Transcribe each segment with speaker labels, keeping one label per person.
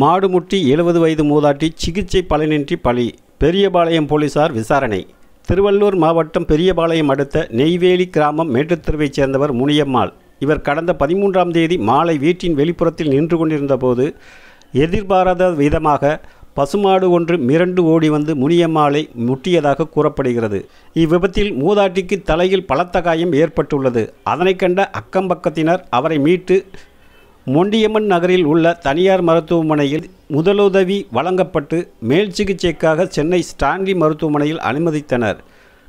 Speaker 1: மாடுமுட்டி எழுபது வயது மூதாட்டி சிகிச்சை பலனின்றி பலி பெரியபாளையம் போலீசார் விசாரணை திருவள்ளூர் மாவட்டம் பெரியபாளையம் அடுத்த நெய்வேலி கிராமம் மேட்டுத்தெருவைச் சேர்ந்தவர் முனியம்மாள் இவர் கடந்த பதிமூன்றாம் தேதி மாலை வீட்டின் வெளிப்புறத்தில் நின்று கொண்டிருந்த போது எதிர்பாராத விதமாக பசுமாடு ஒன்று மிரண்டு ஓடி வந்து முனியம்மாளை முட்டியதாக கூறப்படுகிறது இவ்விபத்தில் மூதாட்டிக்கு தலையில் பலத்த காயம் ஏற்பட்டுள்ளது அதனை கண்ட அக்கம்பக்கத்தினர் அவரை மீட்டு மொண்டியம்மன் நகரில் உள்ள தனியார் மருத்துவமனையில் முதலுதவி வழங்கப்பட்டு மேல் சிகிச்சைக்காக சென்னை ஸ்டான்லி மருத்துவமனையில் அனுமதித்தனர்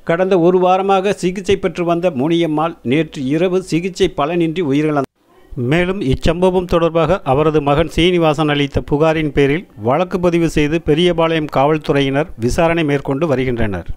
Speaker 1: கடந்த ஒரு வாரமாக சிகிச்சை பெற்று வந்த முனியம்மாள் நேற்று இரவு சிகிச்சை பலனின்றி உயிரிழந்தார் மேலும் இச்சம்பவம் தொடர்பாக அவரது மகன் சீனிவாசன் அளித்த புகாரின் பேரில் வழக்கு பதிவு செய்து பெரியபாளையம் காவல்துறையினர் விசாரணை மேற்கொண்டு வருகின்றனர்